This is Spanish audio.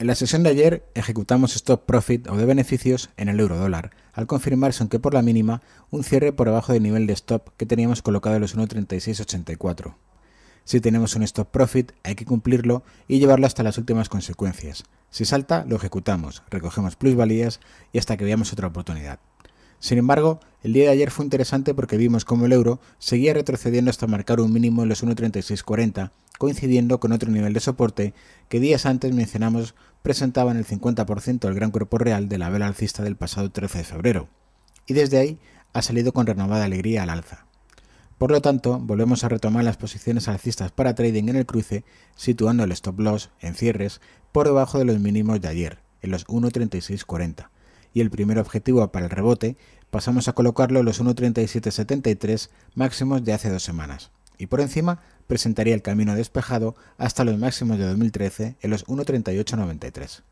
En la sesión de ayer ejecutamos stop profit o de beneficios en el euro dólar, al confirmarse aunque por la mínima un cierre por abajo del nivel de stop que teníamos colocado en los 1.3684. Si tenemos un stop profit hay que cumplirlo y llevarlo hasta las últimas consecuencias. Si salta lo ejecutamos, recogemos plusvalías y hasta que veamos otra oportunidad. Sin embargo, el día de ayer fue interesante porque vimos cómo el euro seguía retrocediendo hasta marcar un mínimo en los 1.3640, coincidiendo con otro nivel de soporte que días antes mencionamos presentaba en el 50% del gran cuerpo real de la vela alcista del pasado 13 de febrero, y desde ahí ha salido con renovada alegría al alza. Por lo tanto, volvemos a retomar las posiciones alcistas para trading en el cruce, situando el stop loss en cierres por debajo de los mínimos de ayer, en los 1.3640 y el primer objetivo para el rebote, pasamos a colocarlo en los 1.3773 máximos de hace dos semanas. Y por encima presentaría el camino despejado hasta los máximos de 2013 en los 1.3893.